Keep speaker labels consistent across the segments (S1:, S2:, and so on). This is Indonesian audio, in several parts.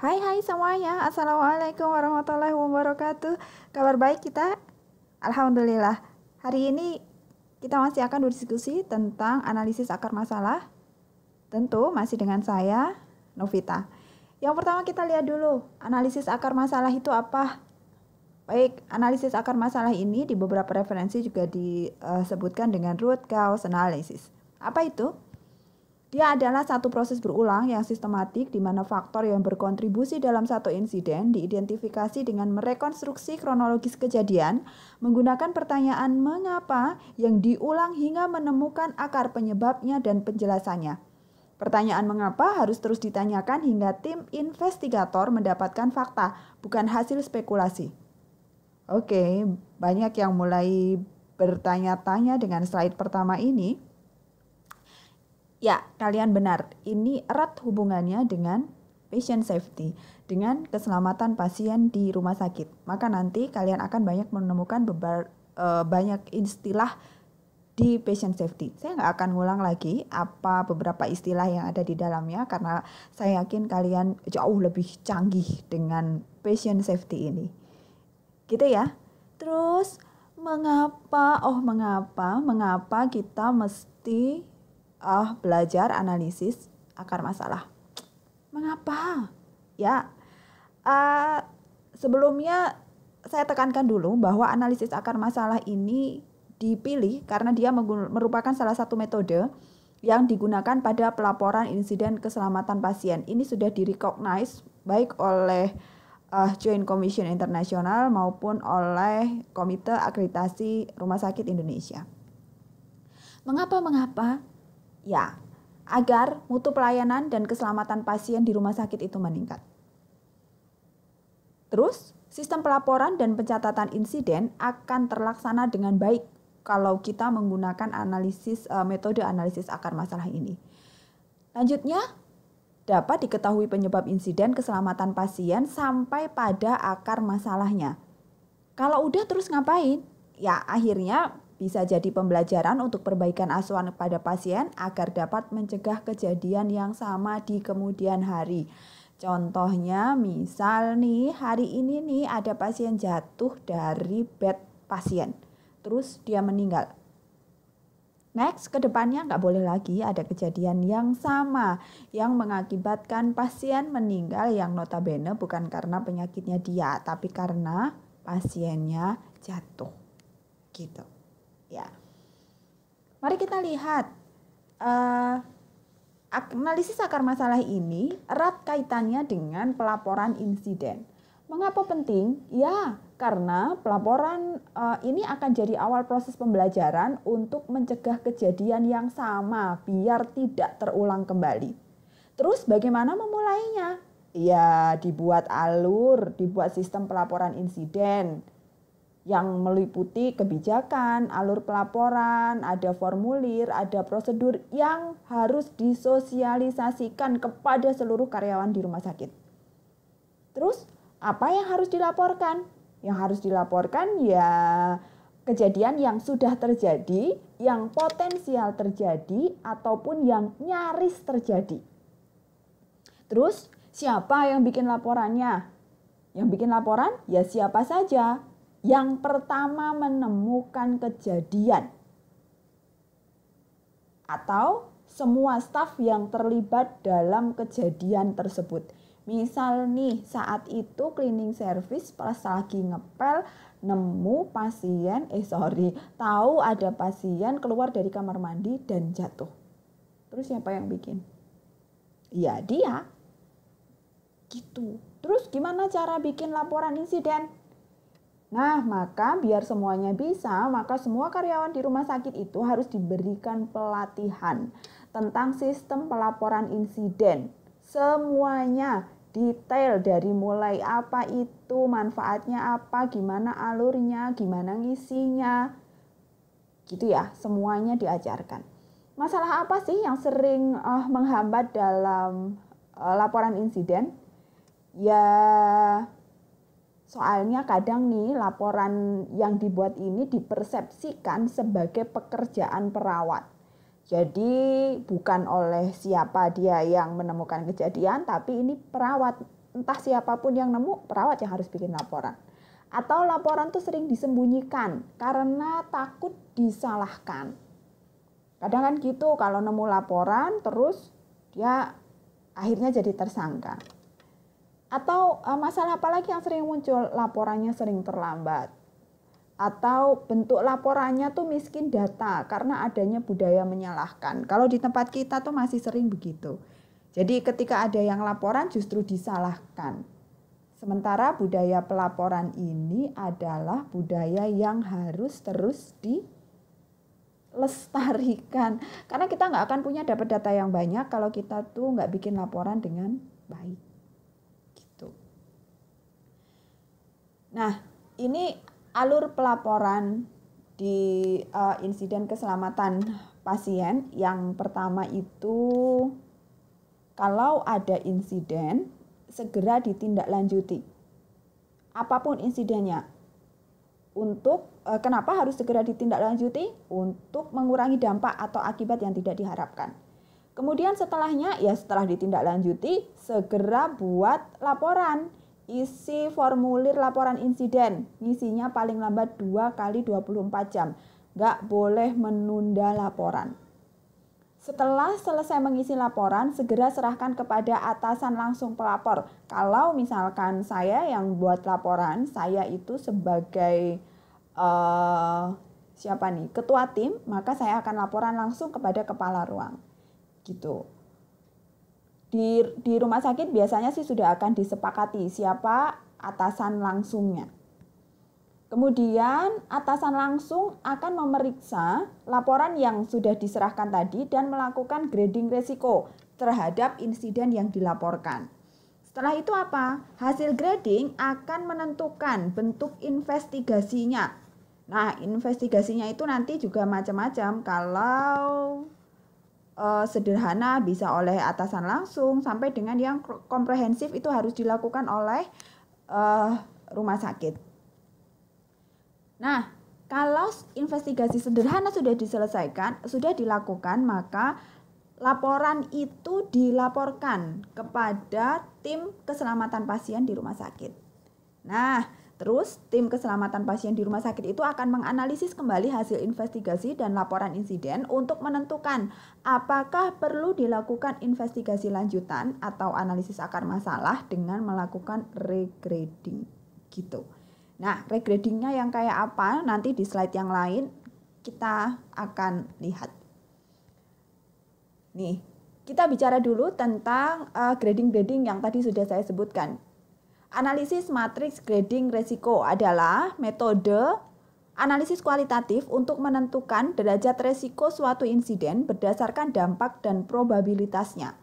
S1: Hai hai semuanya, Assalamualaikum warahmatullahi wabarakatuh Kabar baik kita? Alhamdulillah Hari ini kita masih akan berdiskusi tentang analisis akar masalah Tentu masih dengan saya, Novita Yang pertama kita lihat dulu, analisis akar masalah itu apa? Baik, analisis akar masalah ini di beberapa referensi juga disebutkan dengan root cause analysis Apa itu? Dia adalah satu proses berulang yang sistematik di mana faktor yang berkontribusi dalam satu insiden diidentifikasi dengan merekonstruksi kronologis kejadian menggunakan pertanyaan mengapa yang diulang hingga menemukan akar penyebabnya dan penjelasannya. Pertanyaan mengapa harus terus ditanyakan hingga tim investigator mendapatkan fakta, bukan hasil spekulasi. Oke, banyak yang mulai bertanya-tanya dengan slide pertama ini. Ya, kalian benar. Ini erat hubungannya dengan patient safety, dengan keselamatan pasien di rumah sakit. Maka nanti kalian akan banyak menemukan bebar, e, banyak istilah di patient safety. Saya nggak akan ngulang lagi apa beberapa istilah yang ada di dalamnya karena saya yakin kalian jauh lebih canggih dengan patient safety ini. Gitu ya. Terus mengapa oh mengapa mengapa kita mesti uh, belajar analisis akar masalah. Mengapa? Ya, uh, sebelumnya saya tekankan dulu bahwa analisis akar masalah ini dipilih karena dia merupakan salah satu metode yang digunakan pada pelaporan insiden keselamatan pasien. Ini sudah direcognize baik oleh uh, Joint Commission Internasional maupun oleh Komite Akreditasi Rumah Sakit Indonesia. Mengapa mengapa Ya, agar mutu pelayanan dan keselamatan pasien di rumah sakit itu meningkat. Terus, sistem pelaporan dan pencatatan insiden akan terlaksana dengan baik kalau kita menggunakan analisis eh, metode analisis akar masalah ini. Lanjutnya, dapat diketahui penyebab insiden keselamatan pasien sampai pada akar masalahnya. Kalau udah terus ngapain? Ya akhirnya bisa jadi pembelajaran untuk perbaikan asuhan pada pasien agar dapat mencegah kejadian yang sama di kemudian hari. Contohnya misal nih hari ini nih ada pasien jatuh dari bed pasien. Terus dia meninggal. Next, kedepannya nggak boleh lagi ada kejadian yang sama yang mengakibatkan pasien meninggal yang notabene bukan karena penyakitnya dia, tapi karena pasiennya jatuh. Gitu. Ya, mari kita lihat uh, analisis akar masalah ini erat kaitannya dengan pelaporan insiden. Mengapa penting? Ya, karena pelaporan uh, ini akan jadi awal proses pembelajaran untuk mencegah kejadian yang sama biar tidak terulang kembali. Terus bagaimana memulainya? Ya, dibuat alur, dibuat sistem pelaporan insiden yang meliputi kebijakan, alur pelaporan, ada formulir, ada prosedur yang harus disosialisasikan kepada seluruh karyawan di rumah sakit. Terus, apa yang harus dilaporkan? Yang harus dilaporkan ya kejadian yang sudah terjadi, yang potensial terjadi, ataupun yang nyaris terjadi. Terus, siapa yang bikin laporannya? Yang bikin laporan ya siapa saja, yang pertama menemukan kejadian atau semua staf yang terlibat dalam kejadian tersebut. Misal nih saat itu cleaning service pas lagi ngepel nemu pasien eh sorry tahu ada pasien keluar dari kamar mandi dan jatuh. Terus siapa yang bikin? Ya dia. Gitu. Terus gimana cara bikin laporan insiden? Nah, maka biar semuanya bisa, maka semua karyawan di rumah sakit itu harus diberikan pelatihan tentang sistem pelaporan insiden. Semuanya detail dari mulai apa itu, manfaatnya apa, gimana alurnya, gimana ngisinya. Gitu ya, semuanya diajarkan. Masalah apa sih yang sering uh, menghambat dalam uh, laporan insiden? Ya, Soalnya kadang nih laporan yang dibuat ini dipersepsikan sebagai pekerjaan perawat. Jadi bukan oleh siapa dia yang menemukan kejadian, tapi ini perawat. Entah siapapun yang nemu, perawat yang harus bikin laporan. Atau laporan tuh sering disembunyikan karena takut disalahkan. Kadang kan gitu kalau nemu laporan terus dia akhirnya jadi tersangka. Atau uh, masalah apa lagi yang sering muncul? Laporannya sering terlambat. Atau bentuk laporannya tuh miskin data karena adanya budaya menyalahkan. Kalau di tempat kita tuh masih sering begitu. Jadi ketika ada yang laporan justru disalahkan. Sementara budaya pelaporan ini adalah budaya yang harus terus di lestarikan karena kita nggak akan punya dapat data yang banyak kalau kita tuh nggak bikin laporan dengan baik. Nah, ini alur pelaporan di uh, insiden keselamatan pasien yang pertama itu kalau ada insiden segera ditindaklanjuti. Apapun insidennya. Untuk uh, kenapa harus segera ditindaklanjuti? Untuk mengurangi dampak atau akibat yang tidak diharapkan. Kemudian setelahnya ya setelah ditindaklanjuti segera buat laporan isi formulir laporan insiden. Ngisinya paling lambat 2 kali 24 jam. Nggak boleh menunda laporan. Setelah selesai mengisi laporan, segera serahkan kepada atasan langsung pelapor. Kalau misalkan saya yang buat laporan, saya itu sebagai uh, siapa nih, ketua tim, maka saya akan laporan langsung kepada kepala ruang. Gitu. Di, di rumah sakit biasanya sih sudah akan disepakati siapa atasan langsungnya. Kemudian atasan langsung akan memeriksa laporan yang sudah diserahkan tadi dan melakukan grading resiko terhadap insiden yang dilaporkan. Setelah itu apa? Hasil grading akan menentukan bentuk investigasinya. Nah, investigasinya itu nanti juga macam-macam. Kalau uh, sederhana bisa oleh atasan langsung sampai dengan yang komprehensif itu harus dilakukan oleh uh, rumah sakit. Nah, kalau investigasi sederhana sudah diselesaikan, sudah dilakukan, maka laporan itu dilaporkan kepada tim keselamatan pasien di rumah sakit. Nah, Terus, tim keselamatan pasien di rumah sakit itu akan menganalisis kembali hasil investigasi dan laporan insiden untuk menentukan apakah perlu dilakukan investigasi lanjutan atau analisis akar masalah dengan melakukan regrading. Gitu. Nah, regradingnya yang kayak apa nanti di slide yang lain kita akan lihat. Nih, kita bicara dulu tentang eh, grading-grading uh, yang tadi sudah saya sebutkan Analisis matriks grading resiko adalah metode analisis kualitatif untuk menentukan derajat resiko suatu insiden berdasarkan dampak dan probabilitasnya.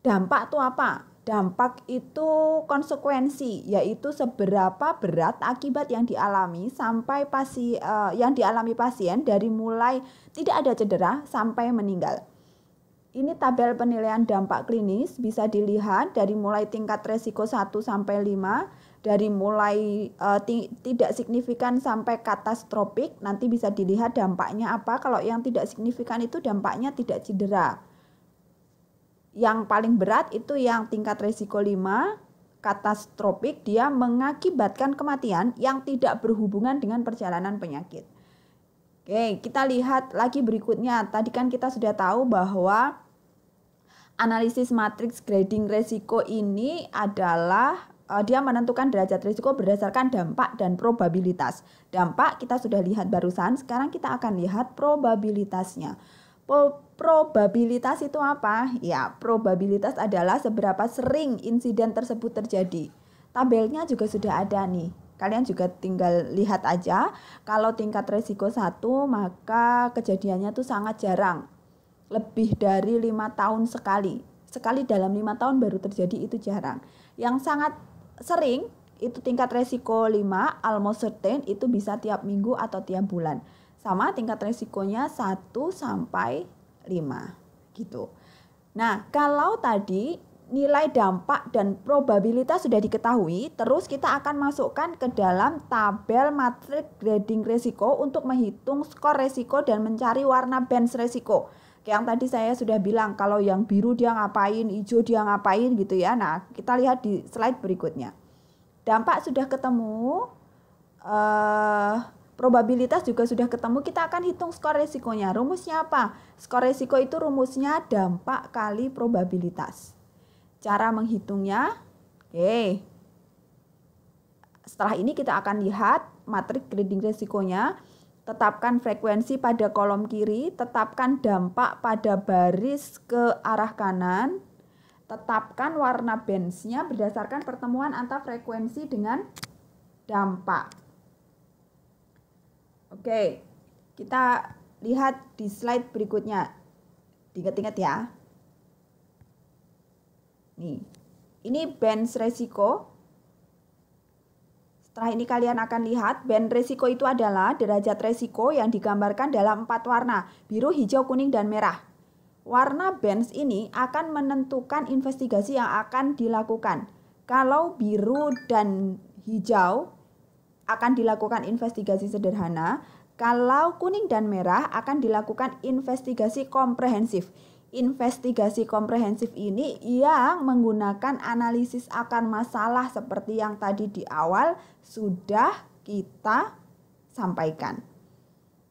S1: Dampak itu apa? Dampak itu konsekuensi, yaitu seberapa berat akibat yang dialami sampai pasi, uh, yang dialami pasien dari mulai tidak ada cedera sampai meninggal. Ini tabel penilaian dampak klinis bisa dilihat dari mulai tingkat resiko 1 sampai 5, dari mulai uh, tidak signifikan sampai katastropik, nanti bisa dilihat dampaknya apa. Kalau yang tidak signifikan itu dampaknya tidak cedera. Yang paling berat itu yang tingkat resiko 5, katastropik dia mengakibatkan kematian yang tidak berhubungan dengan perjalanan penyakit. Oke, kita lihat lagi berikutnya. Tadi kan kita sudah tahu bahwa analisis matriks grading resiko ini adalah eh, dia menentukan derajat risiko berdasarkan dampak dan probabilitas. Dampak kita sudah lihat barusan, sekarang kita akan lihat probabilitasnya. probabilitas itu apa? Ya, probabilitas adalah seberapa sering insiden tersebut terjadi. Tabelnya juga sudah ada nih. Kalian juga tinggal lihat aja. Kalau tingkat resiko satu maka kejadiannya tuh sangat jarang. Lebih dari lima tahun sekali. Sekali dalam lima tahun baru terjadi itu jarang. Yang sangat sering itu tingkat resiko 5 almost certain itu bisa tiap minggu atau tiap bulan. Sama tingkat resikonya 1 sampai 5 gitu. Nah, kalau tadi nilai dampak dan probabilitas sudah diketahui, terus kita akan masukkan ke dalam tabel matrik grading risiko untuk menghitung skor risiko dan mencari warna band risiko. Kayak yang tadi saya sudah bilang, kalau yang biru dia ngapain, hijau dia ngapain gitu ya. Nah, kita lihat di slide berikutnya. Dampak sudah ketemu, eh, probabilitas juga sudah ketemu, kita akan hitung skor resikonya. Rumusnya apa? Skor resiko itu rumusnya dampak kali probabilitas cara menghitungnya. Oke. Setelah ini kita akan lihat matrik grading resikonya. Tetapkan frekuensi pada kolom kiri, tetapkan dampak pada baris ke arah kanan, tetapkan warna bandsnya berdasarkan pertemuan antara frekuensi dengan dampak. Oke, kita lihat di slide berikutnya. Ingat-ingat ya. Nih, ini band resiko. Setelah ini kalian akan lihat band resiko itu adalah derajat resiko yang digambarkan dalam empat warna, biru, hijau, kuning, dan merah. Warna bands ini akan menentukan investigasi yang akan dilakukan. Kalau biru dan hijau akan dilakukan investigasi sederhana, kalau kuning dan merah akan dilakukan investigasi komprehensif investigasi komprehensif ini yang menggunakan analisis akan masalah seperti yang tadi di awal sudah kita sampaikan.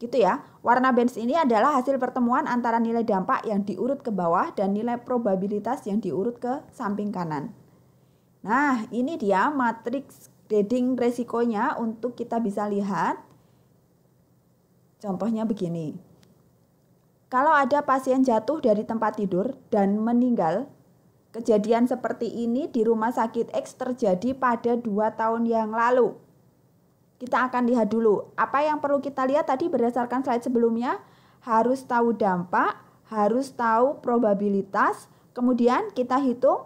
S1: Gitu ya. Warna bench ini adalah hasil pertemuan antara nilai dampak yang diurut ke bawah dan nilai probabilitas yang diurut ke samping kanan. Nah, ini dia matriks grading resikonya untuk kita bisa lihat. Contohnya begini. Kalau ada pasien jatuh dari tempat tidur dan meninggal, kejadian seperti ini di rumah sakit X terjadi pada dua tahun yang lalu. Kita akan lihat dulu apa yang perlu kita lihat tadi berdasarkan slide sebelumnya. Harus tahu dampak, harus tahu probabilitas, kemudian kita hitung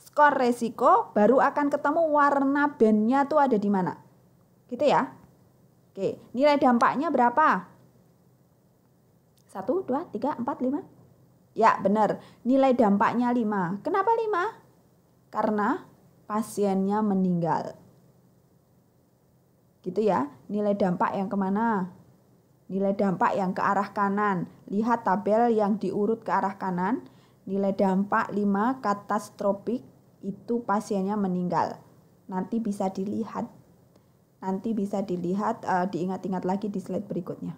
S1: skor resiko, baru akan ketemu warna bandnya tuh ada di mana. Gitu ya. Oke, nilai dampaknya berapa? Satu, dua, tiga, empat, lima. Ya, benar. Nilai dampaknya lima. Kenapa lima? Karena pasiennya meninggal. Gitu ya, nilai dampak yang kemana? Nilai dampak yang ke arah kanan. Lihat tabel yang diurut ke arah kanan. Nilai dampak 5 katastropik itu pasiennya meninggal. Nanti bisa dilihat. Nanti bisa dilihat, uh, diingat-ingat lagi di slide berikutnya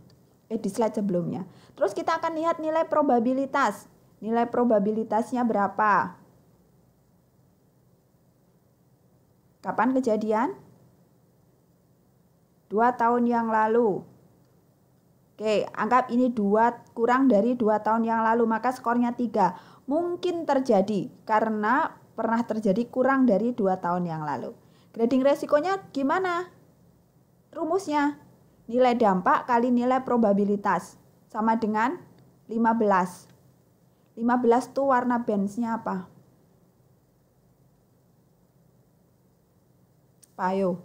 S1: eh di slide sebelumnya. Terus kita akan lihat nilai probabilitas. Nilai probabilitasnya berapa? Kapan kejadian? Dua tahun yang lalu. Oke, anggap ini dua kurang dari dua tahun yang lalu, maka skornya tiga. Mungkin terjadi karena pernah terjadi kurang dari dua tahun yang lalu. Grading resikonya gimana? Rumusnya nilai dampak kali nilai probabilitas sama dengan 15. 15 tuh warna bandsnya apa? Payo.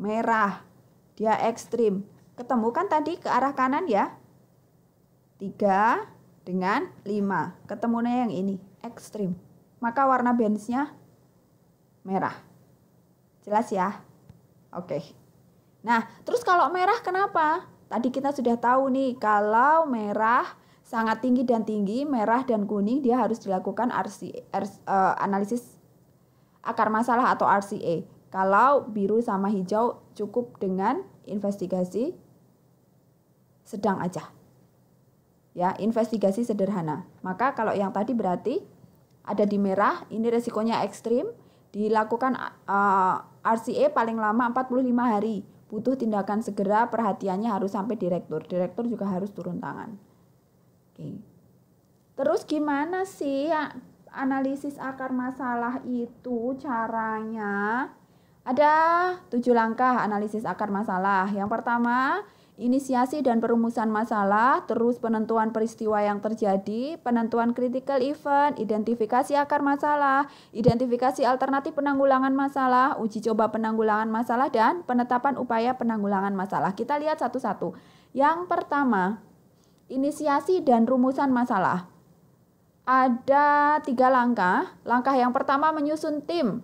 S1: Merah. Dia ekstrim. Ketemukan tadi ke arah kanan ya? 3 dengan 5. Ketemunya yang ini, ekstrim. Maka warna bandsnya merah. Jelas ya? Oke. Okay. Nah, terus kalau merah kenapa? Tadi kita sudah tahu nih kalau merah sangat tinggi dan tinggi, merah dan kuning dia harus dilakukan RC, RC uh, eh, analisis akar masalah atau RCA. Kalau biru sama hijau cukup dengan investigasi sedang aja. Ya, investigasi sederhana. Maka kalau yang tadi berarti ada di merah, ini resikonya ekstrim, dilakukan uh, eh, RCA paling lama 45 hari butuh tindakan segera, perhatiannya harus sampai direktur. Direktur juga harus turun tangan. Oke. Terus gimana sih analisis akar masalah itu caranya? Ada tujuh langkah analisis akar masalah. Yang pertama, inisiasi dan perumusan masalah, terus penentuan peristiwa yang terjadi, penentuan critical event, identifikasi akar masalah, identifikasi alternatif penanggulangan masalah, uji coba penanggulangan masalah, dan penetapan upaya penanggulangan masalah. Kita lihat satu-satu. Yang pertama, inisiasi dan rumusan masalah. Ada tiga langkah. Langkah yang pertama menyusun tim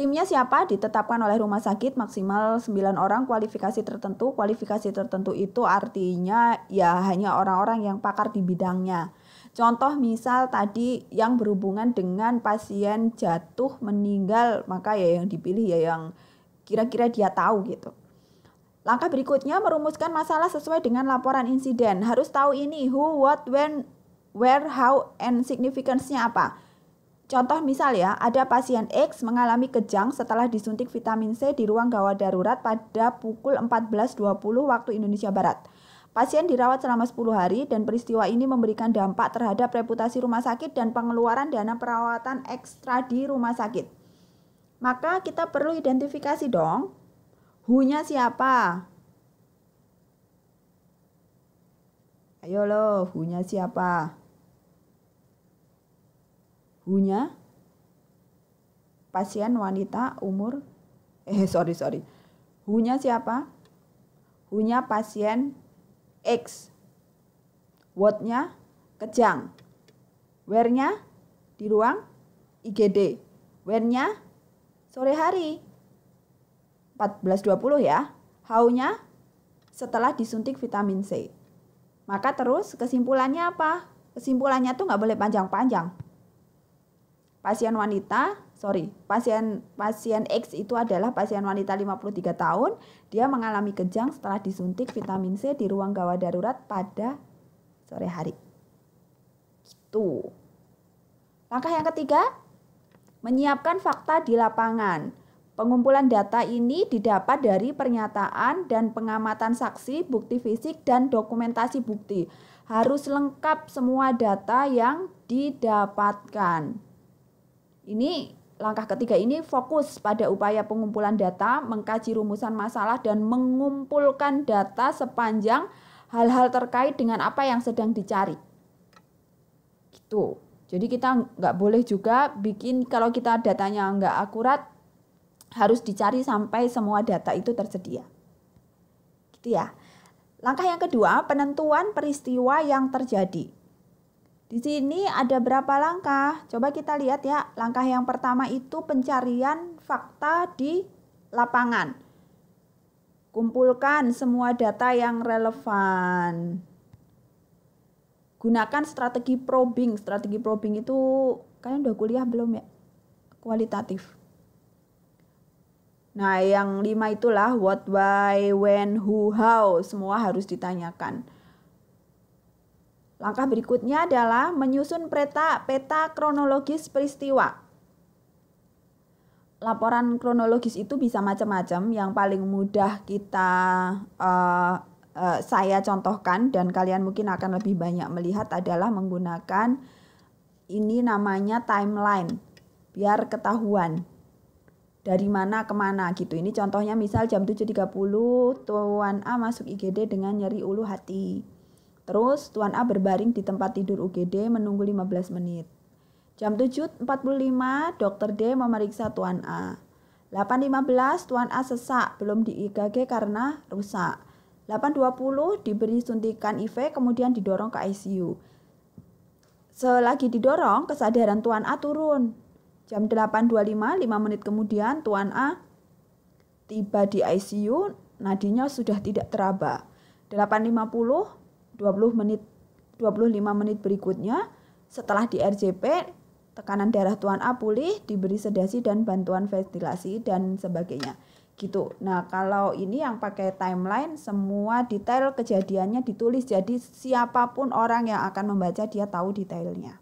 S1: Timnya siapa ditetapkan oleh rumah sakit maksimal 9 orang kualifikasi tertentu. Kualifikasi tertentu itu artinya ya hanya orang-orang yang pakar di bidangnya. Contoh misal tadi yang berhubungan dengan pasien jatuh meninggal, maka ya yang dipilih ya yang kira-kira dia tahu gitu. Langkah berikutnya merumuskan masalah sesuai dengan laporan insiden. Harus tahu ini who, what, when, where, how, and significance-nya apa Contoh misal ya, ada pasien X mengalami kejang setelah disuntik vitamin C di ruang gawat darurat pada pukul 14.20 waktu Indonesia Barat. Pasien dirawat selama 10 hari dan peristiwa ini memberikan dampak terhadap reputasi rumah sakit dan pengeluaran dana perawatan ekstra di rumah sakit. Maka kita perlu identifikasi dong, hunya siapa? Ayo loh, hunya siapa? ibunya pasien wanita umur eh sorry sorry hunya siapa hunya pasien X wordnya kejang where-nya di ruang IGD when-nya sore hari 14.20 ya how-nya setelah disuntik vitamin C maka terus kesimpulannya apa kesimpulannya tuh nggak boleh panjang-panjang pasien wanita, sorry, pasien pasien X itu adalah pasien wanita 53 tahun, dia mengalami kejang setelah disuntik vitamin C di ruang gawat darurat pada sore hari. Gitu. Langkah yang ketiga, menyiapkan fakta di lapangan. Pengumpulan data ini didapat dari pernyataan dan pengamatan saksi, bukti fisik, dan dokumentasi bukti. Harus lengkap semua data yang didapatkan. Ini langkah ketiga ini fokus pada upaya pengumpulan data, mengkaji rumusan masalah dan mengumpulkan data sepanjang hal-hal terkait dengan apa yang sedang dicari. Gitu. Jadi kita nggak boleh juga bikin kalau kita datanya nggak akurat harus dicari sampai semua data itu tersedia. Gitu ya. Langkah yang kedua, penentuan peristiwa yang terjadi. Di sini ada berapa langkah? Coba kita lihat ya. Langkah yang pertama itu pencarian fakta di lapangan. Kumpulkan semua data yang relevan. Gunakan strategi probing. Strategi probing itu kalian udah kuliah belum ya? Kualitatif. Nah, yang lima itulah what, why, when, who, how. Semua harus ditanyakan. Langkah berikutnya adalah menyusun peta peta kronologis peristiwa. Laporan kronologis itu bisa macam-macam. Yang paling mudah kita uh, uh, saya contohkan dan kalian mungkin akan lebih banyak melihat adalah menggunakan ini namanya timeline biar ketahuan dari mana ke mana gitu. Ini contohnya misal jam 7.30 Tuan A masuk IGD dengan nyeri ulu hati. Terus Tuan A berbaring di tempat tidur UGD menunggu 15 menit. Jam 7.45 dokter D memeriksa Tuan A. 8.15 Tuan A sesak belum di IGG karena rusak. 8.20 diberi suntikan IV kemudian didorong ke ICU. Selagi didorong kesadaran Tuan A turun. Jam 8.25 5 menit kemudian Tuan A tiba di ICU nadinya sudah tidak teraba. 850 20 menit 25 menit berikutnya setelah di RJP tekanan darah tuan A pulih diberi sedasi dan bantuan ventilasi dan sebagainya gitu. Nah, kalau ini yang pakai timeline semua detail kejadiannya ditulis jadi siapapun orang yang akan membaca dia tahu detailnya.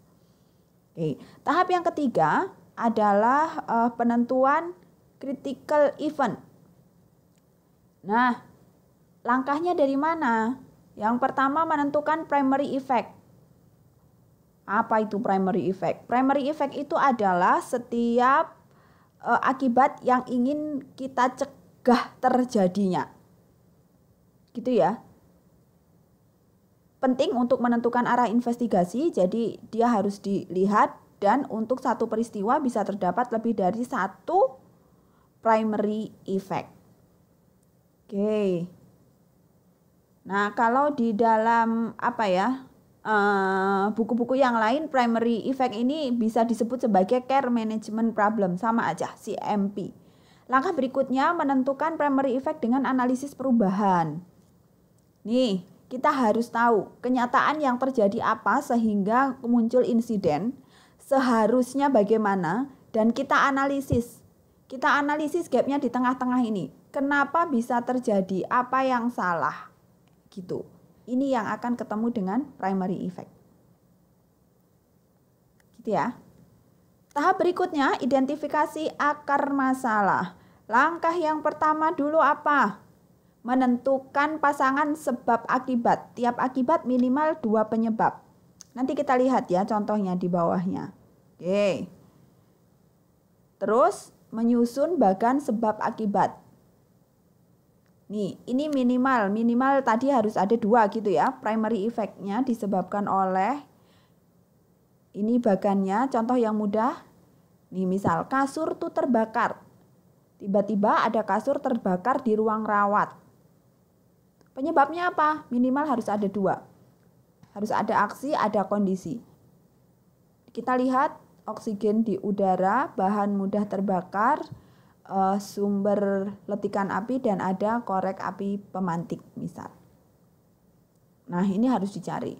S1: Oke. Tahap yang ketiga adalah uh, penentuan critical event. Nah, langkahnya dari mana? Yang pertama menentukan primary effect. Apa itu primary effect? Primary effect itu adalah setiap e, akibat yang ingin kita cegah terjadinya. Gitu ya. Penting untuk menentukan arah investigasi, jadi dia harus dilihat dan untuk satu peristiwa bisa terdapat lebih dari satu primary effect. Oke. Okay. Nah, kalau di dalam apa ya? Eh, buku-buku uh, yang lain primary effect ini bisa disebut sebagai care management problem sama aja CMP. Langkah berikutnya menentukan primary effect dengan analisis perubahan. Nih, kita harus tahu kenyataan yang terjadi apa sehingga muncul insiden, seharusnya bagaimana dan kita analisis. Kita analisis gapnya di tengah-tengah ini. Kenapa bisa terjadi? Apa yang salah? gitu. Ini yang akan ketemu dengan primary effect. Gitu ya. Tahap berikutnya identifikasi akar masalah. Langkah yang pertama dulu apa? Menentukan pasangan sebab akibat. Tiap akibat minimal dua penyebab. Nanti kita lihat ya contohnya di bawahnya. Oke. Terus menyusun bagan sebab akibat. Nih, ini minimal. Minimal tadi harus ada dua gitu ya. Primary effect-nya disebabkan oleh ini bagannya. Contoh yang mudah. Nih, misal kasur tuh terbakar. Tiba-tiba ada kasur terbakar di ruang rawat. Penyebabnya apa? Minimal harus ada dua. Harus ada aksi, ada kondisi. Kita lihat oksigen di udara, bahan mudah terbakar, uh, sumber letikan api dan ada korek api pemantik misal. Nah, ini harus dicari.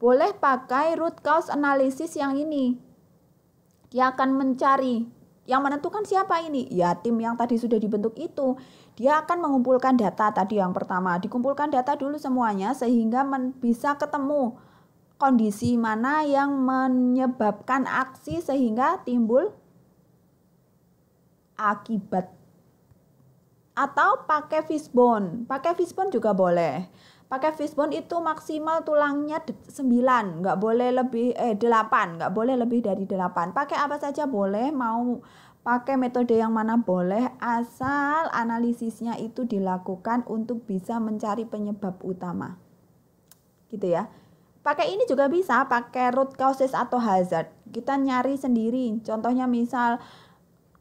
S1: Boleh pakai root cause analysis yang ini. Dia akan mencari yang menentukan siapa ini? Ya, tim yang tadi sudah dibentuk itu. Dia akan mengumpulkan data tadi yang pertama. Dikumpulkan data dulu semuanya sehingga men bisa ketemu kondisi mana yang menyebabkan aksi sehingga timbul akibat atau pakai fishbone. Pakai fishbone juga boleh. Pakai fishbone itu maksimal tulangnya 9, nggak boleh lebih eh 8, nggak boleh lebih dari 8. Pakai apa saja boleh, mau pakai metode yang mana boleh asal analisisnya itu dilakukan untuk bisa mencari penyebab utama. Gitu ya. Pakai ini juga bisa, pakai root causes atau hazard. Kita nyari sendiri. Contohnya misal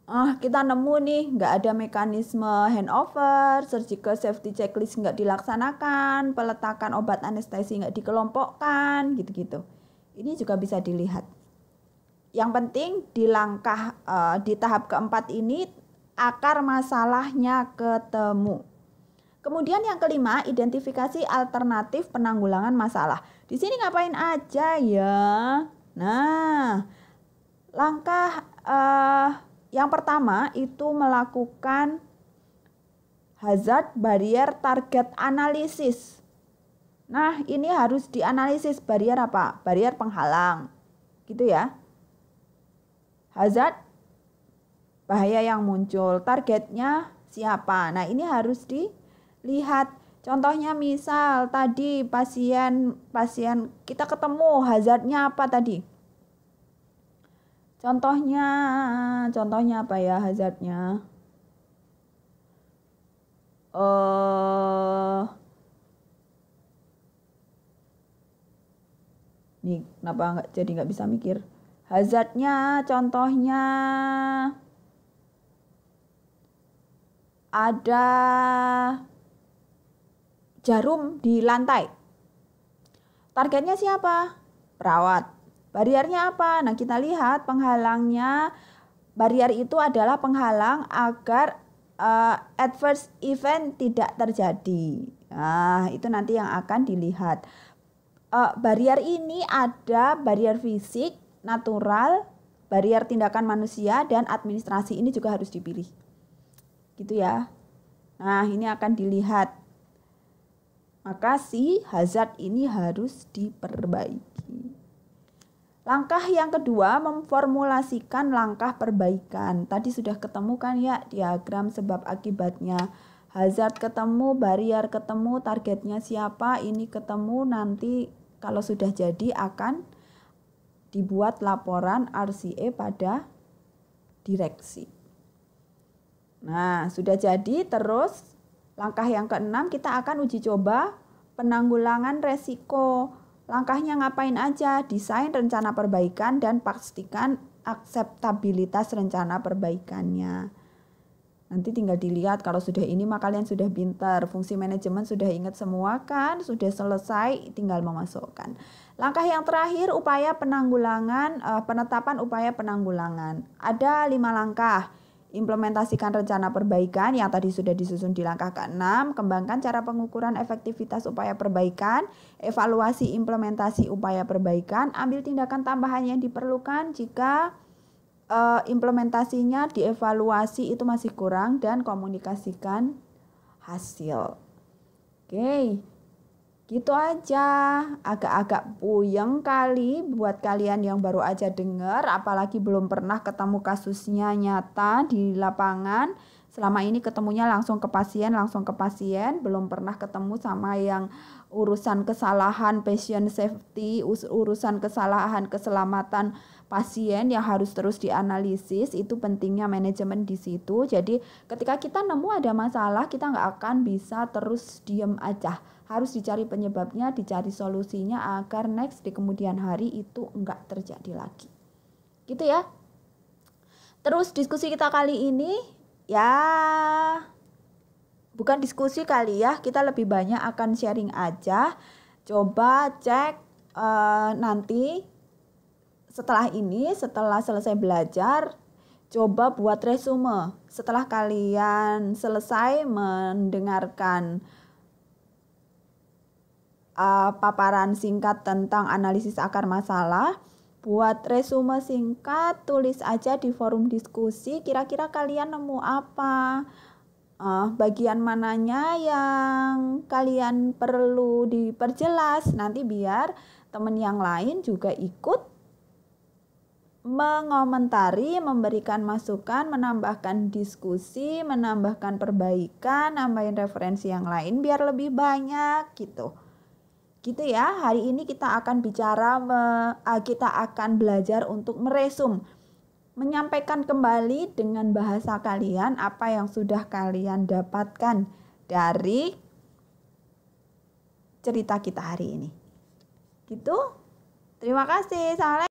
S1: ah kita nemu nih nggak ada mekanisme handover, surgical safety checklist nggak dilaksanakan, peletakan obat anestesi nggak dikelompokkan, gitu-gitu. Ini juga bisa dilihat. Yang penting di langkah uh, di tahap keempat ini akar masalahnya ketemu. Kemudian yang kelima, identifikasi alternatif penanggulangan masalah. Di sini ngapain aja ya? Nah, langkah uh, yang pertama itu melakukan hazard barrier target analisis. Nah, ini harus dianalisis barrier apa? Barrier penghalang. Gitu ya. Hazard bahaya yang muncul, targetnya siapa. Nah, ini harus dilihat. Contohnya misal tadi pasien pasien kita ketemu hazardnya apa tadi? Contohnya, contohnya apa ya hazardnya? Eh uh, Nih, kenapa nggak jadi nggak bisa mikir? Hazardnya, contohnya ada jarum di lantai. Targetnya siapa? Perawat. Bariernya apa? Nah, kita lihat penghalangnya barier itu adalah penghalang agar uh, adverse event tidak terjadi. Nah, itu nanti yang akan dilihat. Uh, barier ini ada barier fisik, natural, barier tindakan manusia dan administrasi ini juga harus dipilih. Gitu ya. Nah, ini akan dilihat. Maka si hazard ini harus diperbaiki. Langkah yang kedua, memformulasikan langkah perbaikan. Tadi sudah ketemukan ya diagram sebab akibatnya. Hazard ketemu, barrier ketemu, targetnya siapa, ini ketemu, nanti kalau sudah jadi akan dibuat laporan RCA pada direksi. Nah, sudah jadi terus langkah yang keenam kita akan uji coba penanggulangan resiko Langkahnya ngapain aja? Desain rencana perbaikan dan pastikan akseptabilitas rencana perbaikannya. Nanti tinggal dilihat kalau sudah ini maka kalian sudah pinter. Fungsi manajemen sudah ingat semua kan? Sudah selesai tinggal memasukkan. Langkah yang terakhir upaya penanggulangan eh, penetapan upaya penanggulangan. Ada lima langkah. Implementasikan rencana perbaikan yang tadi sudah disusun di langkah ke-6, kembangkan cara pengukuran efektivitas upaya perbaikan, evaluasi implementasi upaya perbaikan, ambil tindakan tambahan yang diperlukan jika uh, implementasinya dievaluasi itu masih kurang dan komunikasikan hasil. Oke. Okay. Gitu aja, agak-agak puyeng kali buat kalian yang baru aja denger, apalagi belum pernah ketemu kasusnya nyata di lapangan. Selama ini ketemunya langsung ke pasien, langsung ke pasien, belum pernah ketemu sama yang urusan kesalahan patient safety, urusan kesalahan keselamatan pasien yang harus terus dianalisis. Itu pentingnya manajemen di situ. Jadi ketika kita nemu ada masalah, kita nggak akan bisa terus diem aja. Harus dicari penyebabnya, dicari solusinya agar next di kemudian hari itu nggak terjadi lagi. Gitu ya. Terus diskusi kita kali ini ya bukan diskusi kali ya kita lebih banyak akan sharing aja coba cek uh, nanti setelah ini setelah selesai belajar coba buat resume setelah kalian selesai mendengarkan uh, paparan singkat tentang analisis akar masalah Buat resume singkat, tulis aja di forum diskusi kira-kira kalian nemu apa. Uh, bagian mananya yang kalian perlu diperjelas nanti biar teman yang lain juga ikut mengomentari, memberikan masukan, menambahkan diskusi, menambahkan perbaikan, nambahin referensi yang lain biar lebih banyak gitu. Gitu ya. Hari ini kita akan bicara eh, kita akan belajar untuk meresum menyampaikan kembali dengan bahasa kalian apa yang sudah kalian dapatkan dari cerita kita hari ini. Gitu. Terima kasih. salam